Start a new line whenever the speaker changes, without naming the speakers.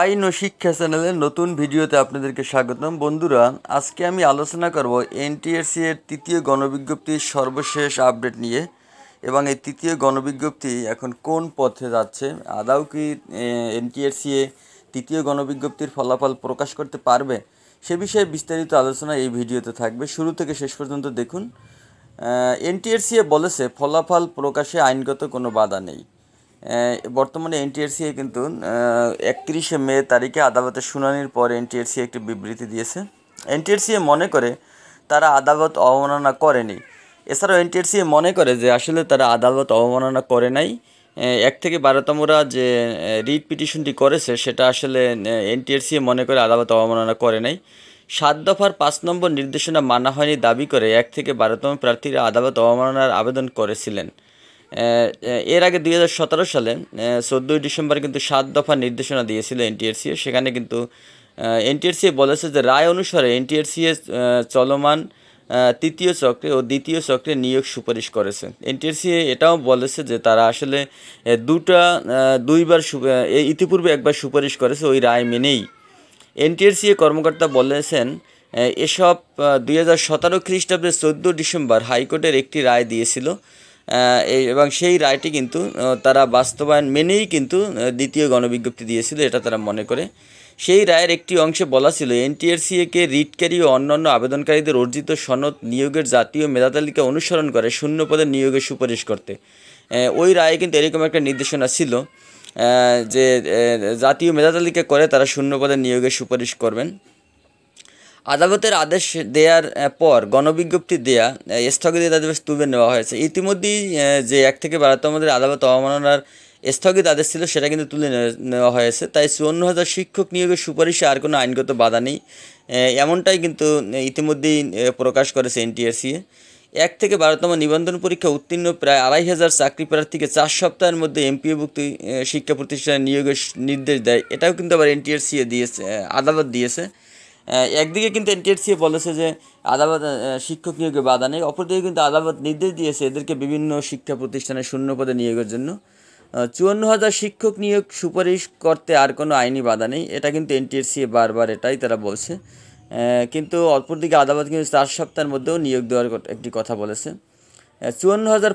আইন ও শিক্ষা চ্যানেলের নতুন ভিডিওতে আপনাদেরকে স্বাগতম বন্ধুরা আজকে আমি আলোচনা করব এনটিএসসি এর তৃতীয় গণবিজ্ঞপ্তির সর্বশেষ আপডেট নিয়ে এবং এই তৃতীয় গণবিজ্ঞপ্তি এখন কোন পথে যাচ্ছে আদাও কি এনটিএসসি এ তৃতীয় গণবিজ্ঞপ্তির ফলাফল প্রকাশ করতে পারবে সে বিষয়ে বিস্তারিত আলোচনা এই ভিডিওতে থাকবে শুরু থেকে শেষ পর্যন্ত দেখুন এনটিএসসি বলেছে ফলাফল প্রকাশে আইনগত কোনো বাধা নেই বর্তমানে এনটিআরসিএ কিন্তু একত্রিশে মে তারিখে আদালতে শুনানির পর এনটিআরসি একটি বিবৃতি দিয়েছে এনটিআরসিএ মনে করে তারা আদালত অবমাননা করেনি এছাড়াও এনটিআরসিএ মনে করে যে আসলে তারা আদালত অবমাননা করে নাই এক থেকে বারোতমরা যে রিট পিটিশনটি করেছে সেটা আসলে এনটিআরসিএ মনে করে আদালত অবমাননা করে নাই সাত দফার পাঁচ নম্বর নির্দেশনা মানা হয়নি দাবি করে এক থেকে বারোতম প্রার্থীরা আদালত অবমাননার আবেদন করেছিলেন এর আগে দুই সালে চোদ্দোই ডিসেম্বর কিন্তু সাত দফা নির্দেশনা দিয়েছিল এনটিএরসি সেখানে কিন্তু এনটিআরসি বলেছে যে রায় অনুসারে এনটিএরসি চলমান তৃতীয় চক্রে ও দ্বিতীয় চক্রে নিয়োগ সুপারিশ করেছে এনটিআরসি এটাও বলেছে যে তারা আসলে দুটা দুইবার ইতিপূর্বে একবার সুপারিশ করেছে ওই রায় মেনেই এনটিএসসি কর্মকর্তা বলেছেন এসব দুই হাজার সতেরো খ্রিস্টাব্দের চোদ্দো ডিসেম্বর হাইকোর্টের একটি রায় দিয়েছিল এবং সেই রায়টি কিন্তু তারা বাস্তবায়ন মেনেই কিন্তু দ্বিতীয় গণবিজ্ঞপ্তি দিয়েছিল এটা তারা মনে করে সেই রায়ের একটি অংশে বলা ছিল এনটিআরসিএকে রিটকারী ও অন্যান্য আবেদনকারীদের অর্জিত সনদ নিয়োগের জাতীয় মেধাতালিকা অনুসরণ করে শূন্য পদে নিয়োগের সুপারিশ করতে ওই রায়ে কিন্তু এরকম একটা নির্দেশনা ছিল যে জাতীয় মেধাতালিকা করে তারা শূন্য পদে নিয়োগের সুপারিশ করবেন আদালতের আদেশ দেওয়ার পর গণবিজ্ঞপ্তি দেয়া স্থগিতাদেশ তুলে নেওয়া হয়েছে ইতিমধ্যেই যে এক থেকে বারোতম আমাদের আদালত অবমাননার স্থগিত আদেশ ছিল সেটা কিন্তু তুলে নেওয়া হয়েছে তাই চুয়ান্ন হাজার শিক্ষক নিয়োগের সুপারিশে আর কোনো আইনগত বাধা নেই এমনটাই কিন্তু ইতিমধ্যেই প্রকাশ করেছে এনটিআরসিএ এক থেকে বারোতম নিবন্ধন পরীক্ষা উত্তীর্ণ প্রায় আড়াই হাজার চাকরি প্রার্থীকে চার সপ্তাহের মধ্যে এমপিওভুক্ত শিক্ষা প্রতিষ্ঠানে নিয়োগের নির্দেশ দেয় এটাও কিন্তু আবার এনটিআরসিএ দিয়েছে আদালত দিয়েছে একদিকে কিন্তু এনটিএসিএ বলেছে যে আদালত শিক্ষক নিয়োগে বাধা নেই অপরদিকে কিন্তু আদালত নির্দেশ দিয়েছে এদেরকে বিভিন্ন শিক্ষা প্রতিষ্ঠানে শূন্য পদে নিয়োগের জন্য চুয়ান্ন হাজার শিক্ষক নিয়োগ সুপারিশ করতে আর কোনো আইনি বাধা নেই এটা কিন্তু এনটিএসিএ বারবার এটাই তারা বলছে কিন্তু অপরদিকে আদালত কিন্তু চার সপ্তাহের মধ্যেও নিয়োগ দেওয়ার একটি কথা বলেছে চুয়ান্ন হাজার